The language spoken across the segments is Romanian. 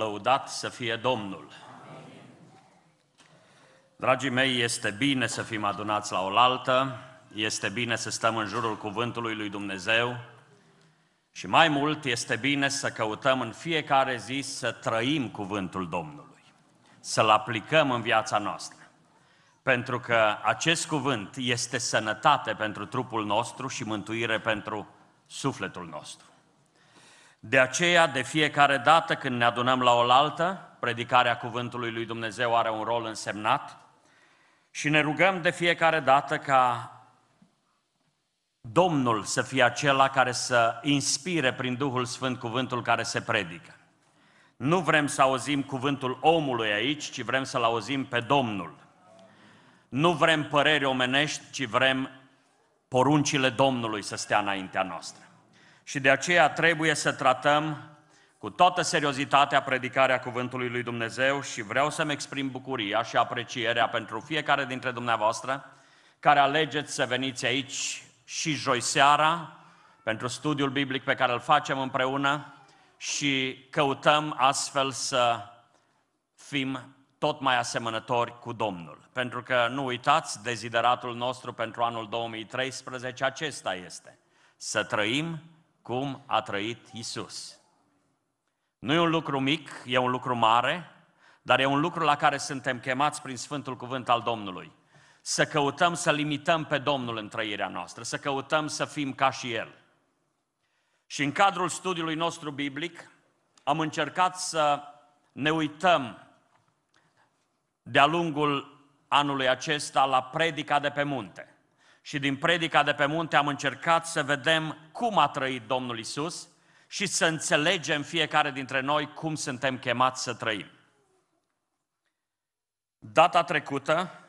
Lăudat să fie Domnul! Dragii mei, este bine să fim adunați la oaltă, este bine să stăm în jurul cuvântului lui Dumnezeu și mai mult este bine să căutăm în fiecare zi să trăim cuvântul Domnului, să-l aplicăm în viața noastră. Pentru că acest cuvânt este sănătate pentru trupul nostru și mântuire pentru sufletul nostru. De aceea, de fiecare dată când ne adunăm la oaltă, predicarea cuvântului lui Dumnezeu are un rol însemnat și ne rugăm de fiecare dată ca Domnul să fie acela care să inspire prin Duhul Sfânt cuvântul care se predică. Nu vrem să auzim cuvântul omului aici, ci vrem să-l auzim pe Domnul. Nu vrem păreri omenești, ci vrem poruncile Domnului să stea înaintea noastră. Și de aceea trebuie să tratăm cu toată seriozitatea predicarea cuvântului lui Dumnezeu și vreau să-mi exprim bucuria și aprecierea pentru fiecare dintre dumneavoastră care alegeți să veniți aici și joi seara pentru studiul biblic pe care îl facem împreună și căutăm astfel să fim tot mai asemănători cu Domnul. Pentru că nu uitați, dezideratul nostru pentru anul 2013 acesta este. Să trăim cum a trăit Isus. Nu e un lucru mic, e un lucru mare, dar e un lucru la care suntem chemați prin Sfântul Cuvânt al Domnului. Să căutăm să limităm pe Domnul în trăirea noastră, să căutăm să fim ca și El. Și în cadrul studiului nostru biblic am încercat să ne uităm de-a lungul anului acesta la predica de pe munte și din predica de pe munte am încercat să vedem cum a trăit Domnul Isus și să înțelegem fiecare dintre noi cum suntem chemați să trăim. Data trecută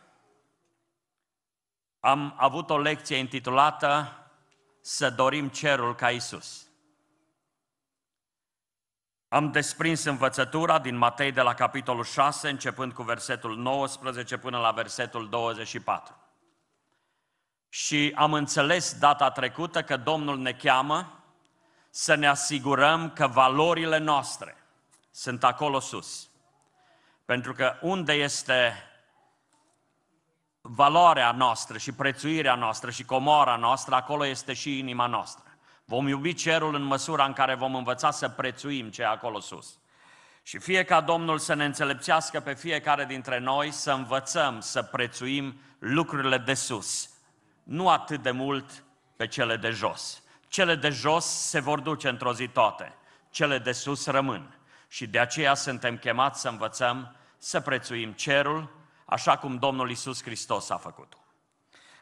am avut o lecție intitulată Să dorim cerul ca Isus. Am desprins învățătura din Matei de la capitolul 6, începând cu versetul 19 până la versetul 24. Și am înțeles data trecută că Domnul ne cheamă să ne asigurăm că valorile noastre sunt acolo sus. Pentru că unde este valoarea noastră și prețuirea noastră și comoara noastră, acolo este și inima noastră. Vom iubi cerul în măsura în care vom învăța să prețuim ce e acolo sus. Și fie ca Domnul să ne înțelepțească pe fiecare dintre noi să învățăm să prețuim lucrurile de sus – nu atât de mult pe cele de jos. Cele de jos se vor duce într-o zi toate, cele de sus rămân. Și de aceea suntem chemați să învățăm să prețuim cerul, așa cum Domnul Isus Hristos a făcut.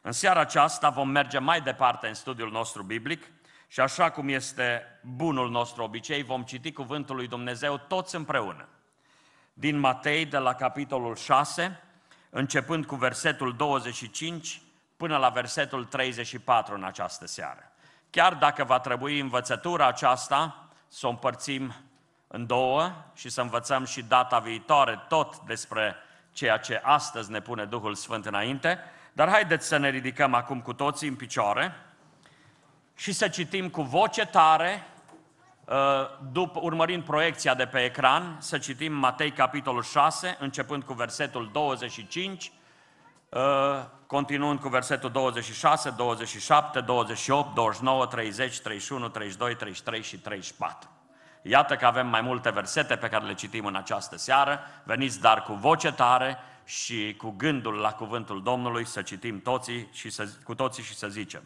În seara aceasta vom merge mai departe în studiul nostru biblic și așa cum este bunul nostru obicei, vom citi cuvântul lui Dumnezeu toți împreună. Din Matei, de la capitolul 6, începând cu versetul 25 până la versetul 34 în această seară. Chiar dacă va trebui învățătura aceasta să o împărțim în două și să învățăm și data viitoare tot despre ceea ce astăzi ne pune Duhul Sfânt înainte, dar haideți să ne ridicăm acum cu toții în picioare și să citim cu voce tare, uh, după, urmărind proiecția de pe ecran, să citim Matei capitolul 6, începând cu versetul 25 Ă, continuând cu versetul 26, 27, 28, 29, 30, 31, 32, 33 și 34. Iată că avem mai multe versete pe care le citim în această seară. Veniți dar cu voce tare și cu gândul la cuvântul Domnului să citim toții și să, cu toții și să zicem.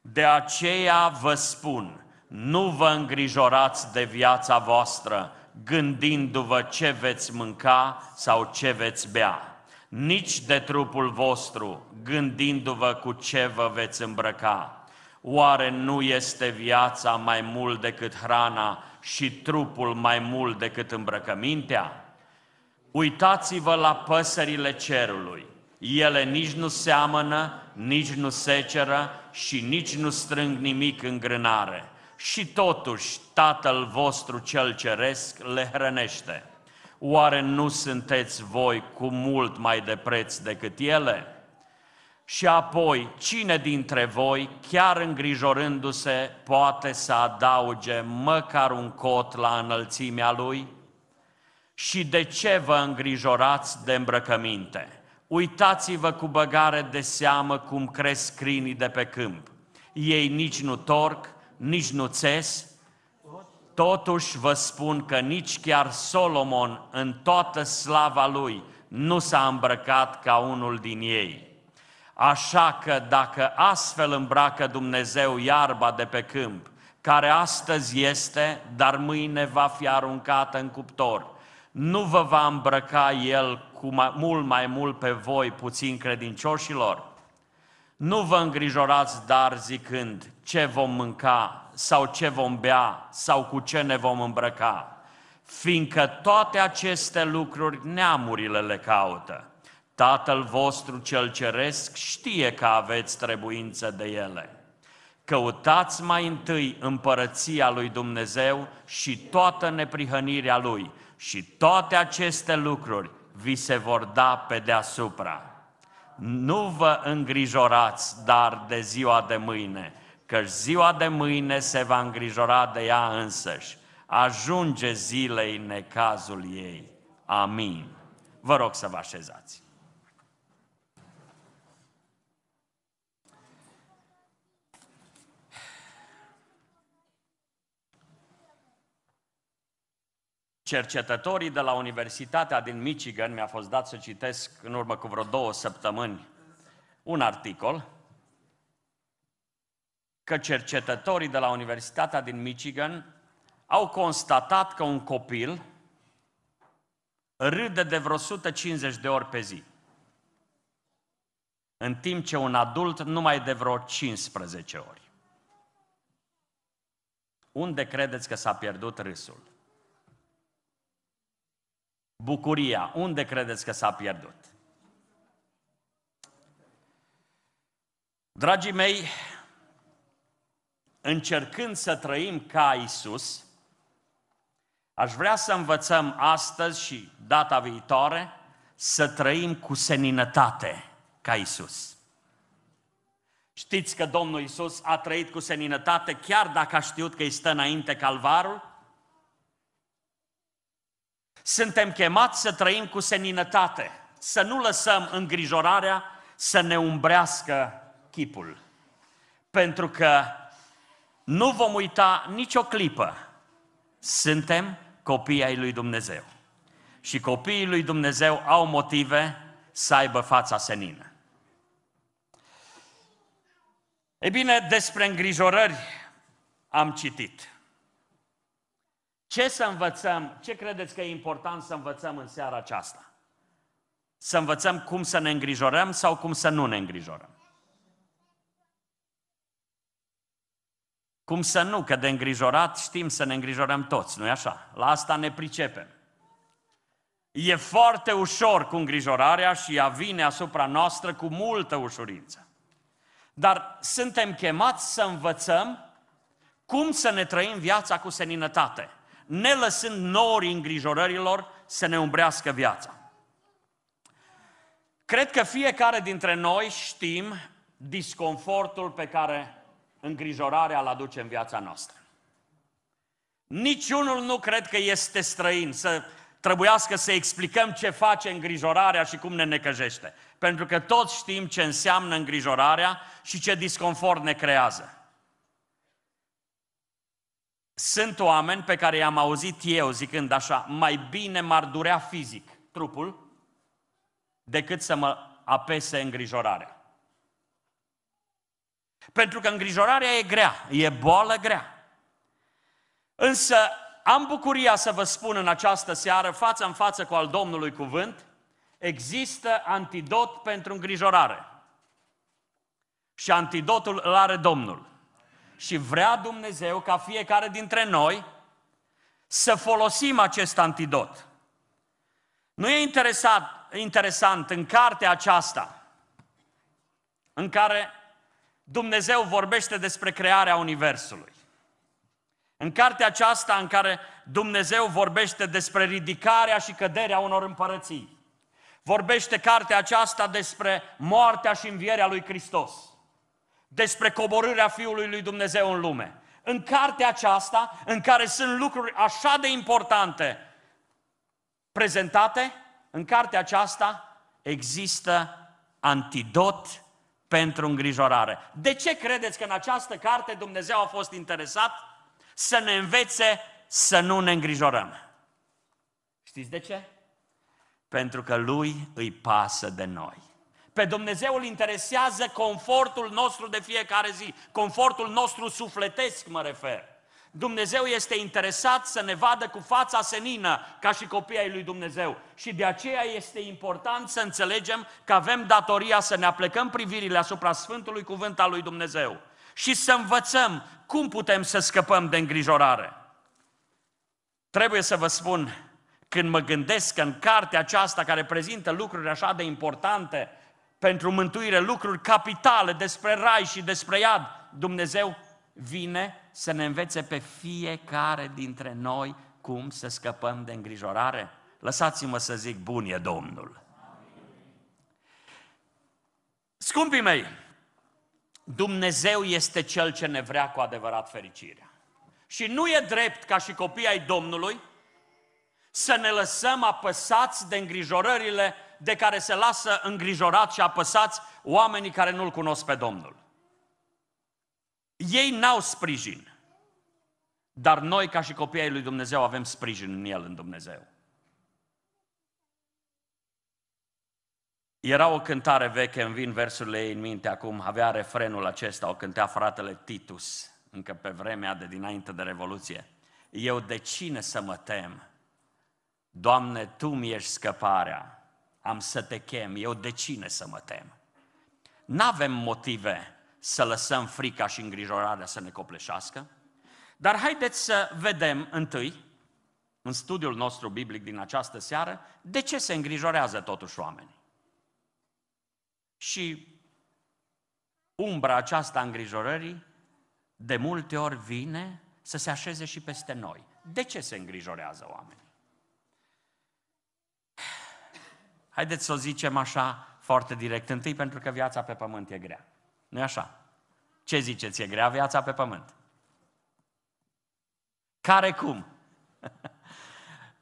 De aceea vă spun, nu vă îngrijorați de viața voastră, gândindu-vă ce veți mânca sau ce veți bea nici de trupul vostru, gândindu-vă cu ce vă veți îmbrăca. Oare nu este viața mai mult decât hrana și trupul mai mult decât îmbrăcămintea? Uitați-vă la păsările cerului. Ele nici nu seamănă, nici nu seceră și nici nu strâng nimic în grânare. Și totuși Tatăl vostru cel ceresc le hrănește. Oare nu sunteți voi cu mult mai de preț decât ele? Și apoi, cine dintre voi, chiar îngrijorându-se, poate să adauge măcar un cot la înălțimea lui? Și de ce vă îngrijorați de îmbrăcăminte? Uitați-vă cu băgare de seamă cum cresc crinii de pe câmp. Ei nici nu torc, nici nu țes, Totuși vă spun că nici chiar Solomon în toată slava lui nu s-a îmbrăcat ca unul din ei. Așa că dacă astfel îmbracă Dumnezeu iarba de pe câmp, care astăzi este, dar mâine va fi aruncată în cuptor, nu vă va îmbrăca El cu mai, mult mai mult pe voi, puțin credincioșilor? Nu vă îngrijorați, dar zicând, ce vom mânca, sau ce vom bea sau cu ce ne vom îmbrăca. Fiindcă toate aceste lucruri neamurile le caută. Tatăl vostru cel ceresc știe că aveți trebuință de ele. Căutați mai întâi împărăția lui Dumnezeu și toată neprihănirea lui și toate aceste lucruri vi se vor da pe deasupra. Nu vă îngrijorați, dar de ziua de mâine, că ziua de mâine se va îngrijora de ea însăși. Ajunge zilei necazul ei. Amin. Vă rog să vă așezați. cercetătorii de la Universitatea din Michigan, mi-a fost dat să citesc în urmă cu vreo două săptămâni un articol că cercetătorii de la Universitatea din Michigan au constatat că un copil râde de vreo 150 de ori pe zi, în timp ce un adult numai de vreo 15 ori. Unde credeți că s-a pierdut râsul? Bucuria, unde credeți că s-a pierdut? Dragii mei, încercând să trăim ca Isus, aș vrea să învățăm astăzi și data viitoare să trăim cu seninătate ca Isus. Știți că Domnul Isus a trăit cu seninătate chiar dacă a știut că îi stă înainte calvarul? Suntem chemați să trăim cu seninătate, să nu lăsăm îngrijorarea să ne umbrească chipul. Pentru că nu vom uita nicio clipă. Suntem copii ai lui Dumnezeu. Și copiii lui Dumnezeu au motive să aibă fața senină. Ei bine, despre îngrijorări am citit. Ce să învățăm, ce credeți că e important să învățăm în seara aceasta? Să învățăm cum să ne îngrijorăm sau cum să nu ne îngrijorăm? Cum să nu, că de îngrijorat știm să ne îngrijorăm toți, nu-i așa? La asta ne pricepem. E foarte ușor cu îngrijorarea și ea vine asupra noastră cu multă ușurință. Dar suntem chemați să învățăm cum să ne trăim viața cu seninătate, ne lăsând norii îngrijorărilor să ne umbrească viața. Cred că fiecare dintre noi știm disconfortul pe care îngrijorarea îl aduce în viața noastră. Niciunul nu cred că este străin să trebuiască să explicăm ce face îngrijorarea și cum ne necăjește. Pentru că toți știm ce înseamnă îngrijorarea și ce disconfort ne creează. Sunt oameni pe care i-am auzit eu zicând așa, mai bine m-ar durea fizic trupul decât să mă apese îngrijorarea. Pentru că îngrijorarea e grea, e boală grea. Însă am bucuria să vă spun în această seară, față în față cu al Domnului cuvânt, există antidot pentru îngrijorare. Și antidotul îl are Domnul. Și vrea Dumnezeu ca fiecare dintre noi să folosim acest antidot. Nu e interesat, interesant în cartea aceasta, în care Dumnezeu vorbește despre crearea Universului. În cartea aceasta în care Dumnezeu vorbește despre ridicarea și căderea unor împărății, vorbește cartea aceasta despre moartea și învierea lui Hristos, despre coborârea Fiului lui Dumnezeu în lume. În cartea aceasta, în care sunt lucruri așa de importante prezentate, în cartea aceasta există antidot pentru îngrijorare. De ce credeți că în această carte Dumnezeu a fost interesat să ne învețe să nu ne îngrijorăm? Știți de ce? Pentru că lui îi pasă de noi. Pe Dumnezeu îl interesează confortul nostru de fiecare zi, confortul nostru sufletesc mă refer. Dumnezeu este interesat să ne vadă cu fața senină ca și copiii ai lui Dumnezeu. Și de aceea este important să înțelegem că avem datoria să ne aplecăm privirile asupra Sfântului Cuvânt al lui Dumnezeu și să învățăm cum putem să scăpăm de îngrijorare. Trebuie să vă spun, când mă gândesc că în cartea aceasta care prezintă lucruri așa de importante pentru mântuire, lucruri capitale despre rai și despre iad, Dumnezeu vine să ne învețe pe fiecare dintre noi cum să scăpăm de îngrijorare. Lăsați-mă să zic, bun e Domnul. Scumpii mei, Dumnezeu este Cel ce ne vrea cu adevărat fericirea. Și nu e drept ca și copii ai Domnului să ne lăsăm apăsați de îngrijorările de care se lasă îngrijorați și apăsați oamenii care nu-L cunosc pe Domnul. Ei n-au sprijin. Dar noi, ca și copiii ai lui Dumnezeu, avem sprijin în El, în Dumnezeu. Era o cântare veche, îmi vin versurile ei în minte acum, avea refrenul acesta, o cântea fratele Titus, încă pe vremea de dinainte de Revoluție. Eu de cine să mă tem? Doamne, Tu mi-ești scăparea, am să te chem, eu de cine să mă tem? N-avem motive să lăsăm frica și îngrijorarea să ne copleșească? Dar haideți să vedem întâi, în studiul nostru biblic din această seară, de ce se îngrijorează totuși oamenii. Și umbra aceasta îngrijorării de multe ori vine să se așeze și peste noi. De ce se îngrijorează oamenii? Haideți să o zicem așa foarte direct, întâi pentru că viața pe pământ e grea nu e așa? Ce ziceți, e grea viața pe pământ? Care cum?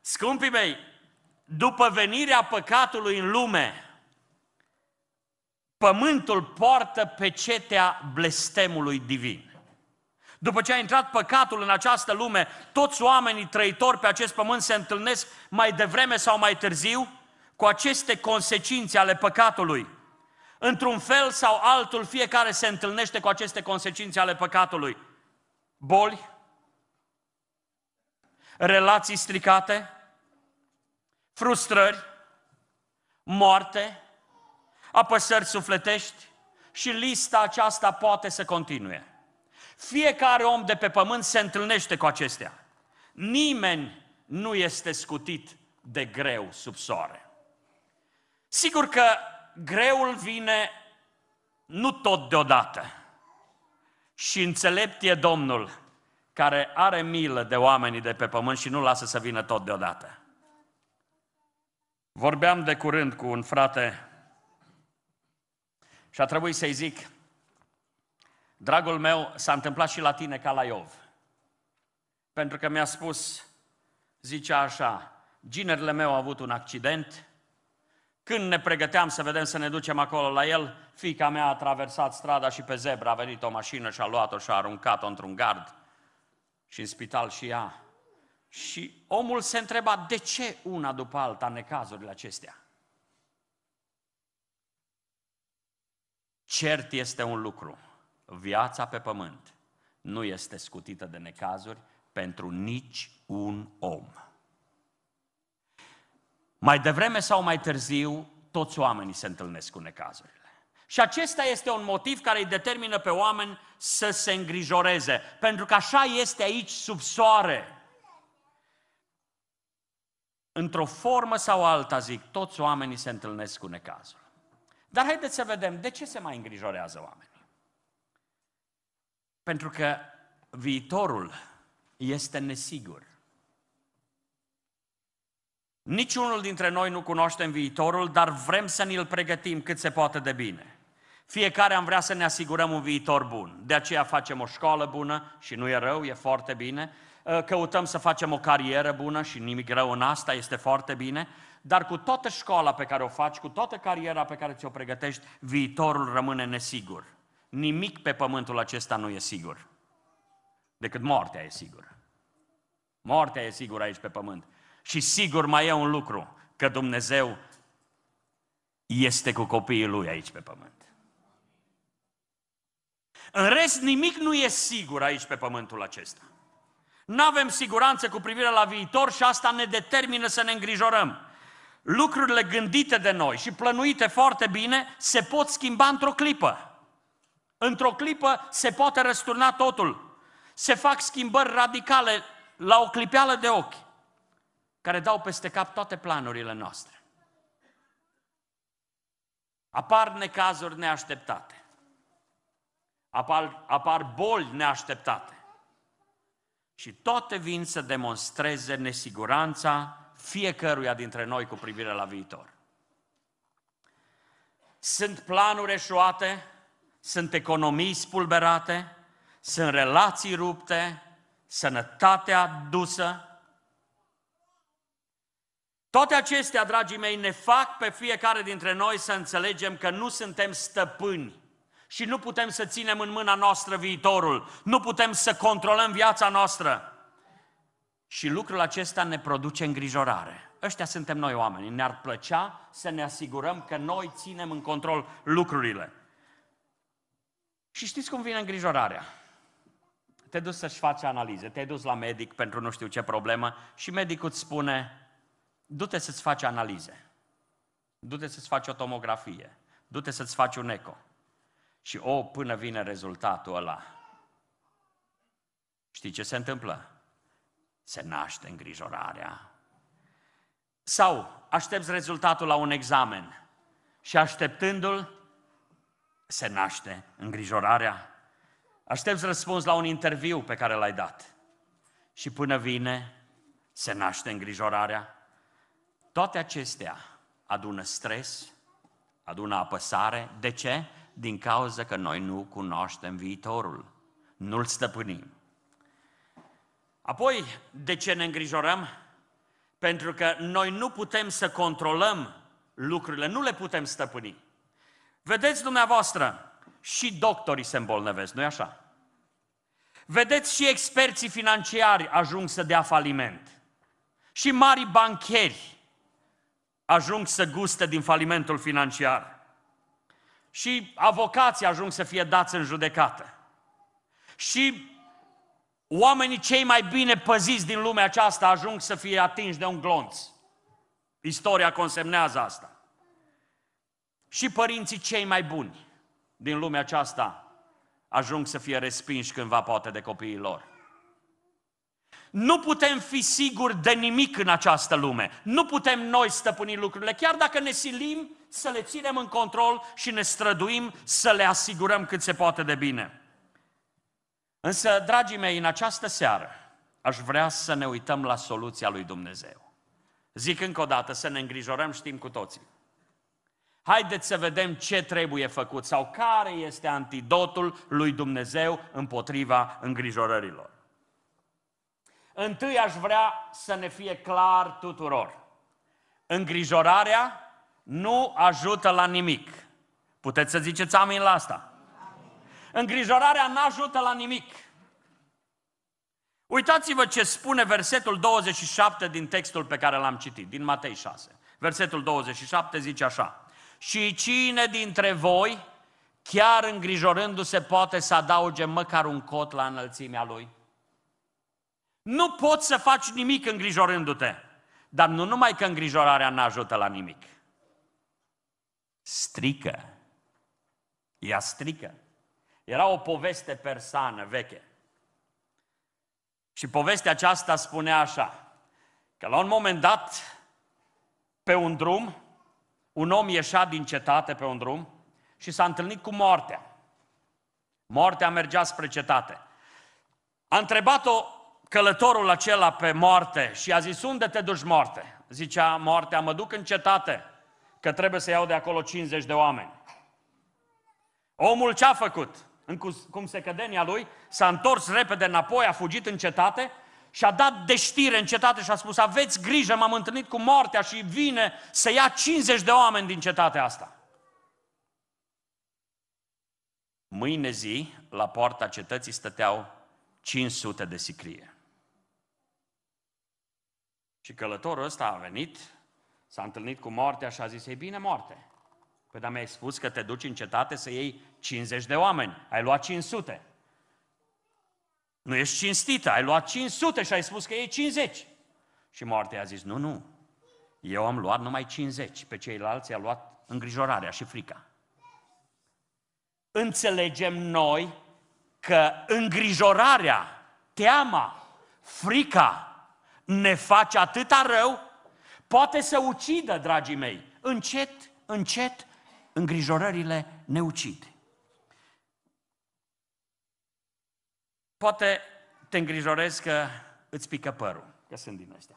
Scumpii mei, după venirea păcatului în lume, pământul poartă pe cetea blestemului divin. După ce a intrat păcatul în această lume, toți oamenii trăitori pe acest pământ se întâlnesc mai devreme sau mai târziu cu aceste consecințe ale păcatului. Într-un fel sau altul, fiecare se întâlnește cu aceste consecințe ale păcatului. Boli, relații stricate, frustrări, moarte, apăsări sufletești și lista aceasta poate să continue. Fiecare om de pe pământ se întâlnește cu acestea. Nimeni nu este scutit de greu sub soare. Sigur că greul vine nu tot deodată. Și înțelept e Domnul care are milă de oamenii de pe pământ și nu lasă să vină tot deodată. Vorbeam de curând cu un frate și a trebuit să-i zic, dragul meu, s-a întâmplat și la tine ca la Iov. Pentru că mi-a spus, zicea așa, ginerile meu a avut un accident, când ne pregăteam să vedem să ne ducem acolo la el, fica mea a traversat strada și pe zebra a venit o mașină și a luat-o și a aruncat-o într-un gard și în spital și ea. Și omul se întreba de ce una după alta necazurile acestea. Cert este un lucru, viața pe pământ nu este scutită de necazuri pentru nici un om. Mai devreme sau mai târziu, toți oamenii se întâlnesc cu necazurile. Și acesta este un motiv care îi determină pe oameni să se îngrijoreze, pentru că așa este aici sub soare. Într-o formă sau alta, zic, toți oamenii se întâlnesc cu necazul. Dar haideți să vedem de ce se mai îngrijorează oamenii. Pentru că viitorul este nesigur. Niciunul dintre noi nu cunoaștem viitorul, dar vrem să ne-l pregătim cât se poate de bine. Fiecare am vrea să ne asigurăm un viitor bun. De aceea facem o școală bună și nu e rău, e foarte bine. Ă, căutăm să facem o carieră bună și nimic rău în asta, este foarte bine. Dar cu toată școala pe care o faci, cu toată cariera pe care ți-o pregătești, viitorul rămâne nesigur. Nimic pe pământul acesta nu e sigur. Decât moartea e sigură. Moartea e sigură aici pe pământ. Și sigur mai e un lucru, că Dumnezeu este cu copiii Lui aici pe pământ. În rest, nimic nu e sigur aici pe pământul acesta. Nu avem siguranță cu privire la viitor și asta ne determină să ne îngrijorăm. Lucrurile gândite de noi și plănuite foarte bine se pot schimba într-o clipă. Într-o clipă se poate răsturna totul. Se fac schimbări radicale la o clipeală de ochi care dau peste cap toate planurile noastre. Apar necazuri neașteptate. Apar, apar boli neașteptate. Și toate vin să demonstreze nesiguranța fiecăruia dintre noi cu privire la viitor. Sunt planuri eșuate, sunt economii spulberate, sunt relații rupte, sănătatea dusă, toate acestea, dragii mei, ne fac pe fiecare dintre noi să înțelegem că nu suntem stăpâni și nu putem să ținem în mâna noastră viitorul, nu putem să controlăm viața noastră. Și lucrul acesta ne produce îngrijorare. Ăștia suntem noi oameni. Ne-ar plăcea să ne asigurăm că noi ținem în control lucrurile. Și știți cum vine îngrijorarea? Te duci să-și faci analize, te-ai dus la medic pentru nu știu ce problemă și medicul îți spune du-te să-ți faci analize, du-te să-ți faci o tomografie, du-te să-ți faci un eco. Și o, oh, până vine rezultatul ăla, știi ce se întâmplă? Se naște îngrijorarea. Sau aștepți rezultatul la un examen și așteptându-l, se naște îngrijorarea. Aștepți răspuns la un interviu pe care l-ai dat și până vine, se naște îngrijorarea. Toate acestea adună stres, adună apăsare. De ce? Din cauza că noi nu cunoaștem viitorul, nu-l stăpânim. Apoi, de ce ne îngrijorăm? Pentru că noi nu putem să controlăm lucrurile, nu le putem stăpâni. Vedeți dumneavoastră, și doctorii se îmbolnăvesc, nu-i așa? Vedeți și experții financiari ajung să dea faliment. Și mari bancheri ajung să guste din falimentul financiar. Și avocații ajung să fie dați în judecată. Și oamenii cei mai bine păziți din lumea aceasta ajung să fie atinși de un glonț. Istoria consemnează asta. Și părinții cei mai buni din lumea aceasta ajung să fie respinși cândva poate de copiii lor. Nu putem fi siguri de nimic în această lume. Nu putem noi stăpâni lucrurile, chiar dacă ne silim să le ținem în control și ne străduim să le asigurăm cât se poate de bine. Însă, dragii mei, în această seară aș vrea să ne uităm la soluția lui Dumnezeu. Zic încă o dată, să ne îngrijorăm, știm cu toții. Haideți să vedem ce trebuie făcut sau care este antidotul lui Dumnezeu împotriva îngrijorărilor. Întâi aș vrea să ne fie clar tuturor. Îngrijorarea nu ajută la nimic. Puteți să ziceți amin la asta. Îngrijorarea nu ajută la nimic. Uitați-vă ce spune versetul 27 din textul pe care l-am citit, din Matei 6. Versetul 27 zice așa. Și cine dintre voi, chiar îngrijorându-se, poate să adauge măcar un cot la înălțimea lui? Nu poți să faci nimic îngrijorându-te. Dar nu numai că îngrijorarea nu ajută la nimic. Strică. Ea strică. Era o poveste persană veche. Și povestea aceasta spunea așa, că la un moment dat, pe un drum, un om ieșea din cetate pe un drum și s-a întâlnit cu moartea. Moartea mergea spre cetate. A întrebat-o călătorul acela pe moarte și a zis, unde te duci moarte? Zicea moartea, mă duc în cetate, că trebuie să iau de acolo 50 de oameni. Omul ce-a făcut? În cum se cădenia lui, s-a întors repede înapoi, a fugit în cetate și a dat de știre în cetate și a spus, aveți grijă, m-am întâlnit cu moartea și vine să ia 50 de oameni din cetatea asta. Mâine zi, la poarta cetății stăteau 500 de sicrie. Și călătorul ăsta a venit, s-a întâlnit cu moartea și a zis, ei bine, moarte. Păi dar mi-ai spus că te duci în cetate să iei 50 de oameni, ai luat 500. Nu ești cinstită, ai luat 500 și ai spus că iei 50. Și moartea a zis, nu, nu, eu am luat numai 50, pe ceilalți i-a luat îngrijorarea și frica. Înțelegem noi că îngrijorarea, teama, frica ne face atâta rău, poate să ucidă, dragii mei. Încet, încet, îngrijorările ne ucid. Poate te îngrijorezi că îți pică părul, că sunt din ăștia.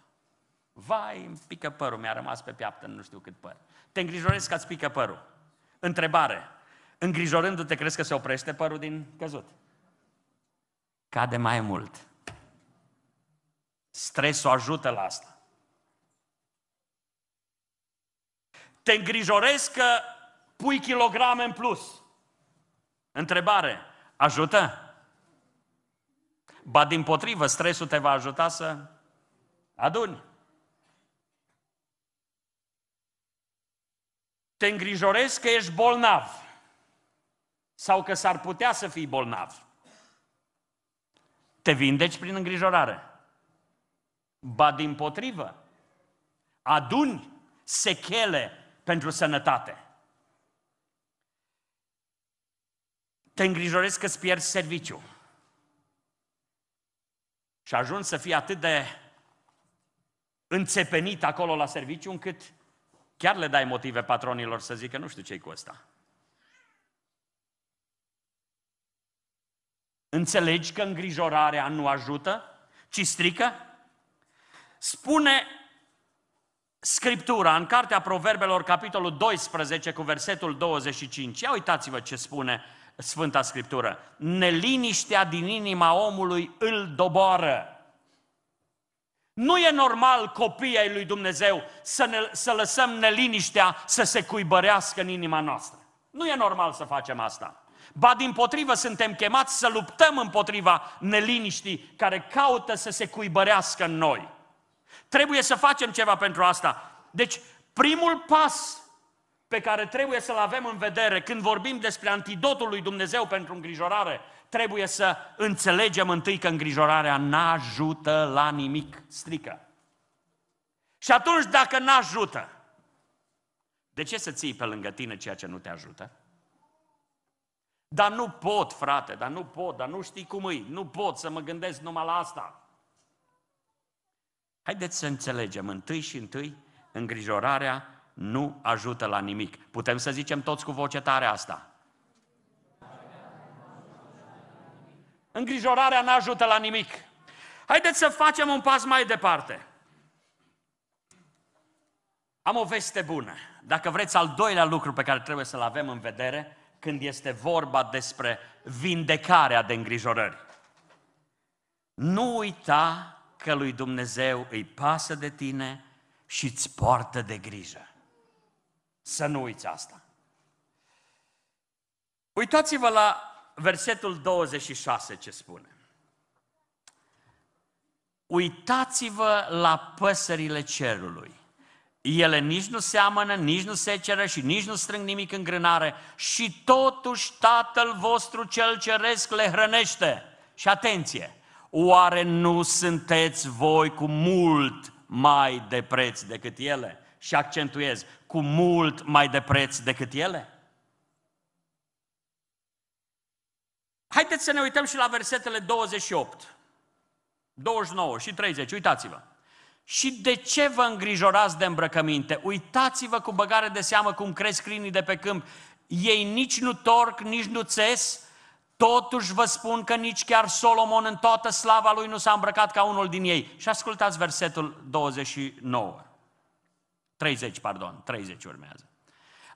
Vai, îmi pică părul, mi-a rămas pe piaptă nu știu cât păr. Te îngrijorezi că îți pică părul. Întrebare. Îngrijorându-te, crezi că se oprește părul din căzut? Cade mai mult. Stresul ajută la asta. Te îngrijorezi că pui kilograme în plus. Întrebare, ajută? Ba din potrivă, stresul te va ajuta să aduni. Te îngrijorezi că ești bolnav sau că s-ar putea să fii bolnav. Te vindeci prin îngrijorare. Ba din potrivă, aduni sechele pentru sănătate. Te îngrijorezi că îți pierzi serviciu. Și ajungi să fii atât de înțepenit acolo la serviciu încât chiar le dai motive patronilor să zică nu știu ce-i cu ăsta. Înțelegi că îngrijorarea nu ajută, ci strică? Spune Scriptura în Cartea Proverbelor, capitolul 12, cu versetul 25. Ia uitați-vă ce spune Sfânta Scriptură. Neliniștea din inima omului îl doboară. Nu e normal copiii lui Dumnezeu să, ne, să lăsăm neliniștea să se cuibărească în inima noastră. Nu e normal să facem asta. Ba din potrivă suntem chemați să luptăm împotriva neliniștii care caută să se cuibărească în noi. Trebuie să facem ceva pentru asta. Deci, primul pas pe care trebuie să-l avem în vedere când vorbim despre antidotul lui Dumnezeu pentru îngrijorare, trebuie să înțelegem întâi că îngrijorarea n-ajută la nimic, strică. Și atunci, dacă n-ajută, de ce să ții pe lângă tine ceea ce nu te ajută? Dar nu pot, frate, dar nu pot, dar nu știi cum e, nu pot să mă gândesc numai la asta. Haideți să înțelegem întâi și întâi îngrijorarea nu ajută la nimic. Putem să zicem toți cu voce tare asta. Îngrijorarea nu ajută la nimic. Haideți să facem un pas mai departe. Am o veste bună. Dacă vreți, al doilea lucru pe care trebuie să-l avem în vedere când este vorba despre vindecarea de îngrijorări. Nu uita că lui Dumnezeu îi pasă de tine și îți poartă de grijă. Să nu uiți asta. Uitați-vă la versetul 26 ce spune. Uitați-vă la păsările cerului. Ele nici nu seamănă, nici nu seceră și nici nu strâng nimic în grânare și totuși Tatăl vostru cel ceresc le hrănește. Și atenție! oare nu sunteți voi cu mult mai de preț decât ele? Și accentuez, cu mult mai de preț decât ele? Haideți să ne uităm și la versetele 28, 29 și 30. Uitați-vă. Și de ce vă îngrijorați de îmbrăcăminte? Uitați-vă cu băgare de seamă cum cresc crinii de pe câmp. Ei nici nu torc, nici nu țes, Totuși vă spun că nici chiar Solomon în toată slava lui nu s-a îmbrăcat ca unul din ei. Și ascultați versetul 29. 30, pardon, 30 urmează.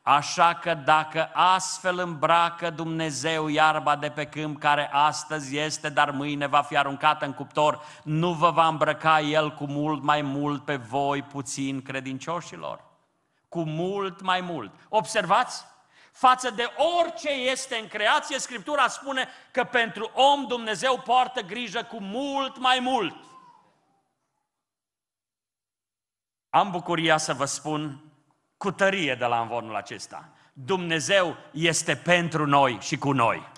Așa că dacă astfel îmbracă Dumnezeu iarba de pe câmp care astăzi este, dar mâine va fi aruncată în cuptor, nu vă va îmbrăca El cu mult mai mult pe voi, puțin credincioșilor? Cu mult mai mult. Observați? față de orice este în creație, Scriptura spune că pentru om Dumnezeu poartă grijă cu mult mai mult. Am bucuria să vă spun cu tărie de la învonul acesta. Dumnezeu este pentru noi și cu noi.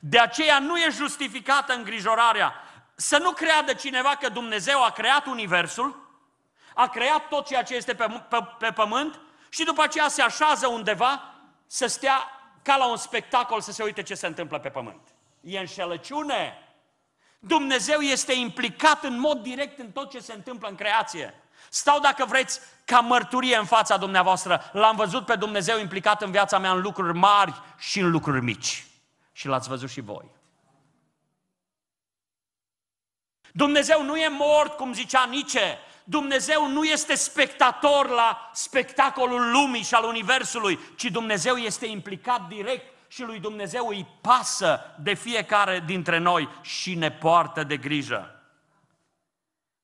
De aceea nu e justificată îngrijorarea. Să nu creadă cineva că Dumnezeu a creat Universul, a creat tot ceea ce este pe, pe, pe pământ și după aceea se așează undeva să stea ca la un spectacol să se uite ce se întâmplă pe pământ. E înșelăciune. Dumnezeu este implicat în mod direct în tot ce se întâmplă în creație. Stau, dacă vreți, ca mărturie în fața dumneavoastră. L-am văzut pe Dumnezeu implicat în viața mea în lucruri mari și în lucruri mici. Și l-ați văzut și voi. Dumnezeu nu e mort, cum zicea Nice, Dumnezeu nu este spectator la spectacolul lumii și al universului, ci Dumnezeu este implicat direct și lui Dumnezeu îi pasă de fiecare dintre noi și ne poartă de grijă.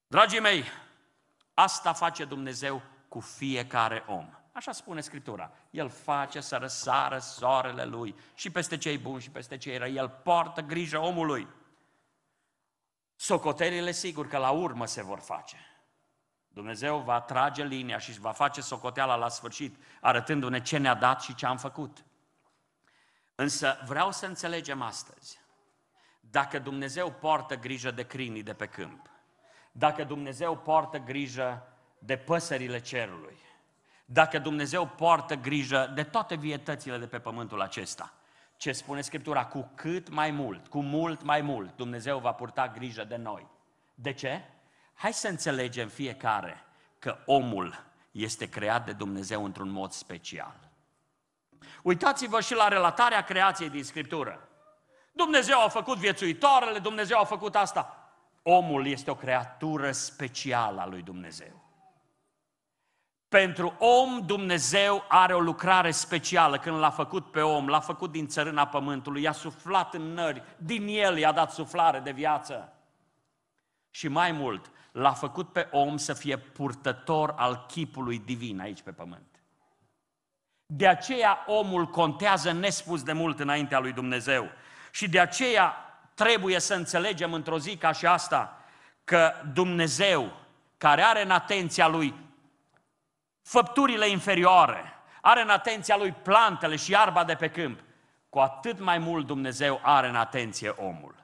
Dragii mei, asta face Dumnezeu cu fiecare om. Așa spune Scriptura. El face să răsară soarele lui și peste cei buni și peste cei răi. El poartă grijă omului. Socotelile sigur că la urmă se vor face. Dumnezeu va trage linia și va face socoteala la sfârșit, arătându-ne ce ne-a dat și ce am făcut. Însă vreau să înțelegem astăzi, dacă Dumnezeu poartă grijă de crinii de pe câmp, dacă Dumnezeu poartă grijă de păsările cerului, dacă Dumnezeu poartă grijă de toate vietățile de pe pământul acesta, ce spune Scriptura, cu cât mai mult, cu mult mai mult, Dumnezeu va purta grijă de noi. De ce? Hai să înțelegem fiecare că omul este creat de Dumnezeu într-un mod special. Uitați-vă și la relatarea creației din Scriptură. Dumnezeu a făcut viețuitoarele, Dumnezeu a făcut asta. Omul este o creatură specială a lui Dumnezeu. Pentru om, Dumnezeu are o lucrare specială. Când l-a făcut pe om, l-a făcut din țărâna pământului, i-a suflat în nări, din el i-a dat suflare de viață. Și mai mult, l-a făcut pe om să fie purtător al chipului divin aici pe pământ. De aceea omul contează nespus de mult înaintea lui Dumnezeu. Și de aceea trebuie să înțelegem într-o zi ca și asta că Dumnezeu, care are în atenția lui făpturile inferioare, are în atenția lui plantele și iarba de pe câmp, cu atât mai mult Dumnezeu are în atenție omul.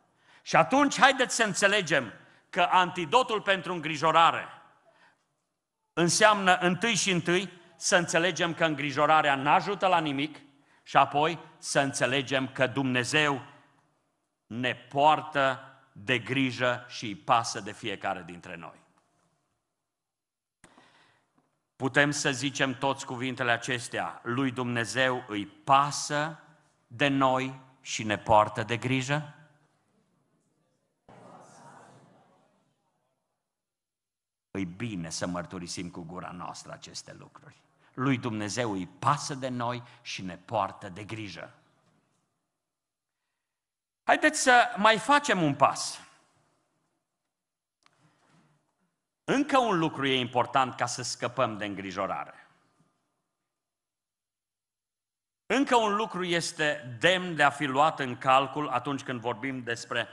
Și atunci haideți să înțelegem că antidotul pentru îngrijorare înseamnă întâi și întâi să înțelegem că îngrijorarea nu ajută la nimic și apoi să înțelegem că Dumnezeu ne poartă de grijă și îi pasă de fiecare dintre noi. Putem să zicem toți cuvintele acestea, lui Dumnezeu îi pasă de noi și ne poartă de grijă? îi bine să mărturisim cu gura noastră aceste lucruri. Lui Dumnezeu îi pasă de noi și ne poartă de grijă. Haideți să mai facem un pas. Încă un lucru e important ca să scăpăm de îngrijorare. Încă un lucru este demn de a fi luat în calcul atunci când vorbim despre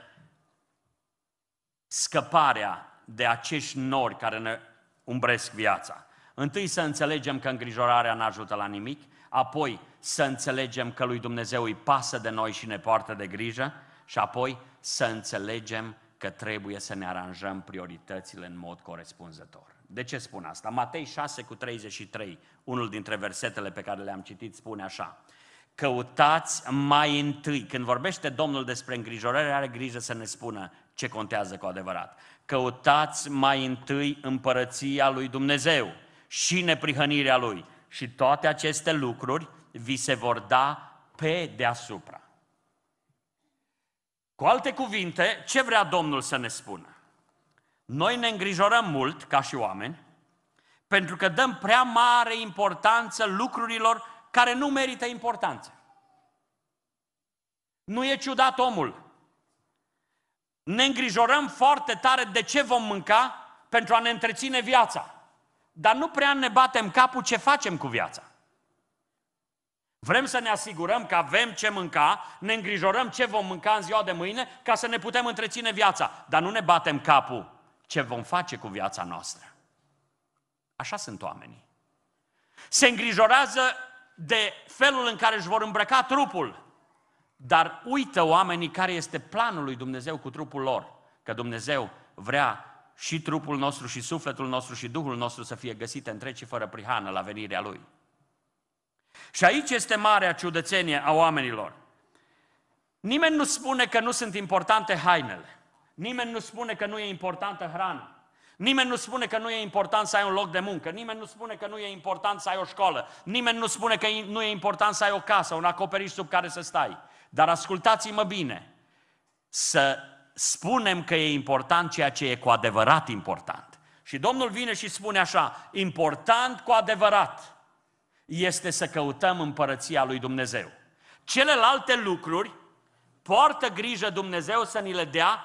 scăparea de acești nori care ne umbresc viața. Întâi să înțelegem că îngrijorarea nu ajută la nimic, apoi să înțelegem că lui Dumnezeu îi pasă de noi și ne poartă de grijă și apoi să înțelegem că trebuie să ne aranjăm prioritățile în mod corespunzător. De ce spun asta? Matei 6 cu 33, unul dintre versetele pe care le-am citit, spune așa. Căutați mai întâi. Când vorbește Domnul despre îngrijorare, are grijă să ne spună ce contează cu adevărat. Căutați mai întâi împărăția lui Dumnezeu și neprihănirea lui și toate aceste lucruri vi se vor da pe deasupra. Cu alte cuvinte, ce vrea Domnul să ne spună? Noi ne îngrijorăm mult ca și oameni pentru că dăm prea mare importanță lucrurilor care nu merită importanță. Nu e ciudat omul ne îngrijorăm foarte tare de ce vom mânca pentru a ne întreține viața. Dar nu prea ne batem capul ce facem cu viața. Vrem să ne asigurăm că avem ce mânca, ne îngrijorăm ce vom mânca în ziua de mâine ca să ne putem întreține viața, dar nu ne batem capul ce vom face cu viața noastră. Așa sunt oamenii. Se îngrijorează de felul în care își vor îmbrăca trupul, dar uită oamenii care este planul lui Dumnezeu cu trupul lor. Că Dumnezeu vrea și trupul nostru și sufletul nostru și Duhul nostru să fie găsite întregi și fără prihană la venirea Lui. Și aici este marea ciudățenie a oamenilor. Nimeni nu spune că nu sunt importante hainele. Nimeni nu spune că nu e importantă hrana. Nimeni nu spune că nu e important să ai un loc de muncă, nimeni nu spune că nu e important să ai o școală, nimeni nu spune că nu e important să ai o casă, un acoperiș sub care să stai. Dar ascultați-mă bine, să spunem că e important ceea ce e cu adevărat important. Și Domnul vine și spune așa, important cu adevărat este să căutăm împărăția lui Dumnezeu. Celelalte lucruri poartă grijă Dumnezeu să ni le dea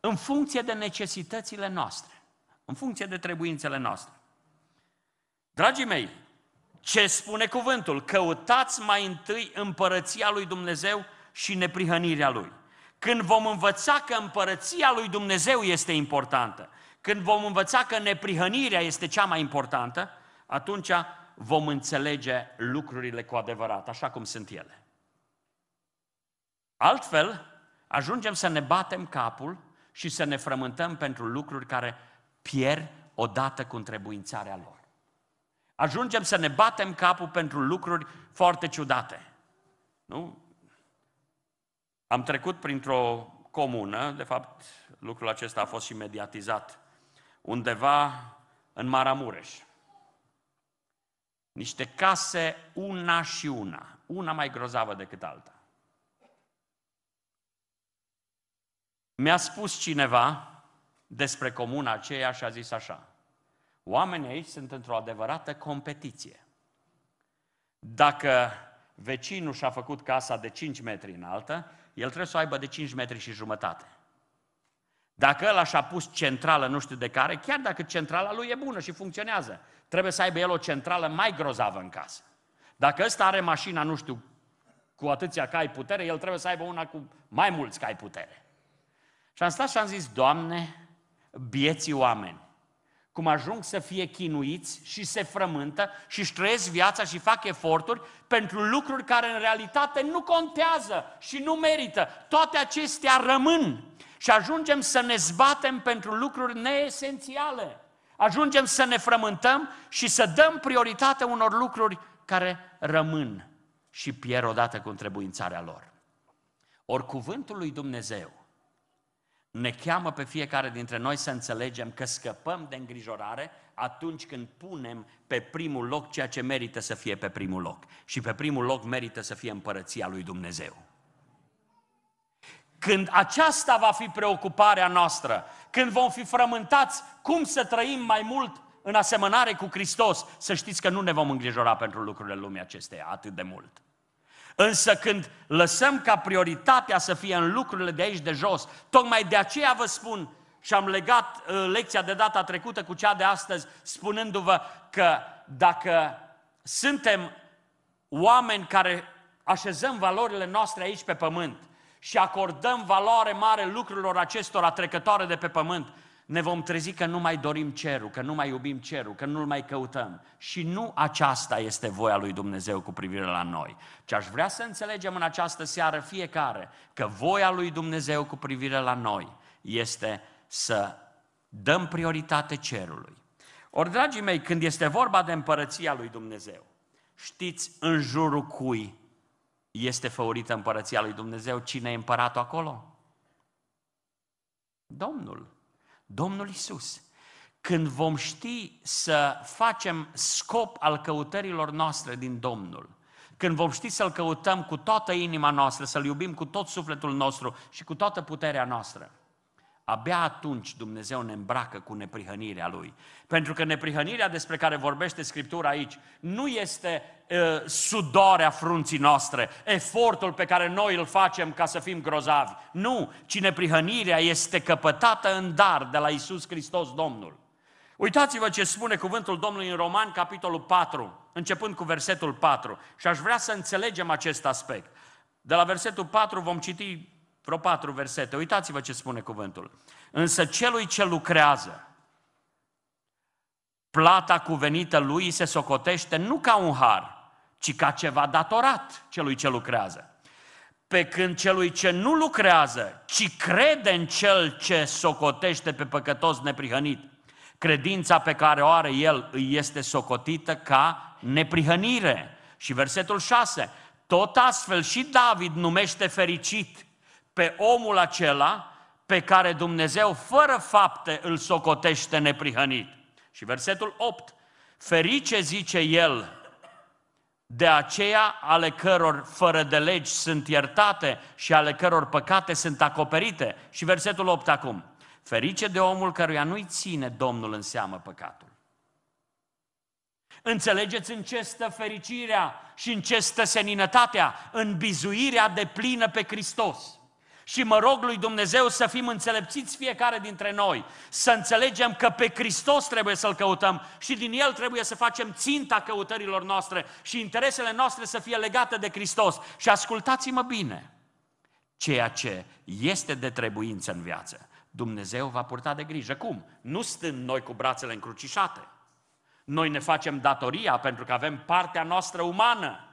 în funcție de necesitățile noastre, în funcție de trebuințele noastre. Dragii mei, ce spune cuvântul? Căutați mai întâi împărăția lui Dumnezeu și neprihănirea Lui. Când vom învăța că împărăția Lui Dumnezeu este importantă, când vom învăța că neprihănirea este cea mai importantă, atunci vom înțelege lucrurile cu adevărat, așa cum sunt ele. Altfel, ajungem să ne batem capul și să ne frământăm pentru lucruri care pierd odată cu întrebuințarea lor. Ajungem să ne batem capul pentru lucruri foarte ciudate. Nu? Am trecut printr-o comună, de fapt lucrul acesta a fost și mediatizat, undeva în Maramureș. Niște case una și una, una mai grozavă decât alta. Mi-a spus cineva despre comuna aceea și a zis așa, oamenii aici sunt într-o adevărată competiție. Dacă vecinul și-a făcut casa de 5 metri înaltă, el trebuie să o aibă de 5 metri și jumătate. Dacă el și-a pus centrală nu știu de care, chiar dacă centrala lui e bună și funcționează, trebuie să aibă el o centrală mai grozavă în casă. Dacă ăsta are mașina, nu știu, cu atâția cai putere, el trebuie să aibă una cu mai mulți cai putere. Și am stat și am zis, Doamne, bieții oameni, cum ajung să fie chinuiți și se frământă și își trăiesc viața și fac eforturi pentru lucruri care în realitate nu contează și nu merită. Toate acestea rămân și ajungem să ne zbatem pentru lucruri neesențiale. Ajungem să ne frământăm și să dăm prioritate unor lucruri care rămân și pierd odată cu întrebuințarea lor. Ori cuvântul lui Dumnezeu ne cheamă pe fiecare dintre noi să înțelegem că scăpăm de îngrijorare atunci când punem pe primul loc ceea ce merită să fie pe primul loc. Și pe primul loc merită să fie împărăția lui Dumnezeu. Când aceasta va fi preocuparea noastră, când vom fi frământați cum să trăim mai mult în asemănare cu Hristos, să știți că nu ne vom îngrijora pentru lucrurile lumii acesteia atât de mult. Însă când lăsăm ca prioritatea să fie în lucrurile de aici de jos, tocmai de aceea vă spun și am legat uh, lecția de data trecută cu cea de astăzi, spunându-vă că dacă suntem oameni care așezăm valorile noastre aici pe pământ și acordăm valoare mare lucrurilor acestora trecătoare de pe pământ, ne vom trezi că nu mai dorim cerul, că nu mai iubim cerul, că nu-l mai căutăm. Și nu aceasta este voia lui Dumnezeu cu privire la noi. Ce aș vrea să înțelegem în această seară fiecare, că voia lui Dumnezeu cu privire la noi este să dăm prioritate cerului. Ori, dragii mei, când este vorba de împărăția lui Dumnezeu, știți în jurul cui este făurită împărăția lui Dumnezeu, cine e împăratul acolo? Domnul. Domnul Isus. Când vom ști să facem scop al căutărilor noastre din Domnul, când vom ști să-L căutăm cu toată inima noastră, să-L iubim cu tot sufletul nostru și cu toată puterea noastră, abia atunci Dumnezeu ne îmbracă cu neprihănirea Lui. Pentru că neprihănirea despre care vorbește Scriptura aici nu este uh, sudoarea frunții noastre, efortul pe care noi îl facem ca să fim grozavi. Nu, ci neprihănirea este căpătată în dar de la Isus Hristos Domnul. Uitați-vă ce spune cuvântul Domnului în Roman, capitolul 4, începând cu versetul 4. Și aș vrea să înțelegem acest aspect. De la versetul 4 vom citi vreo patru versete. Uitați-vă ce spune cuvântul. Însă celui ce lucrează, plata cuvenită lui se socotește nu ca un har, ci ca ceva datorat celui ce lucrează. Pe când celui ce nu lucrează, ci crede în cel ce socotește pe păcătos neprihănit, credința pe care o are el îi este socotită ca neprihănire. Și versetul 6, tot astfel și David numește fericit pe omul acela pe care Dumnezeu fără fapte îl socotește neprihănit. Și versetul 8. Ferice zice el de aceea ale căror fără de legi sunt iertate și ale căror păcate sunt acoperite. Și versetul 8 acum. Ferice de omul căruia nu-i ține Domnul în seamă păcatul. Înțelegeți în ce stă fericirea și în ce stă seninătatea? În bizuirea de plină pe Hristos. Și mă rog lui Dumnezeu să fim înțelepțiți fiecare dintre noi, să înțelegem că pe Hristos trebuie să-L căutăm și din El trebuie să facem ținta căutărilor noastre și interesele noastre să fie legate de Hristos. Și ascultați-mă bine, ceea ce este de trebuință în viață, Dumnezeu va purta de grijă. Cum? Nu stând noi cu brațele încrucișate. Noi ne facem datoria pentru că avem partea noastră umană.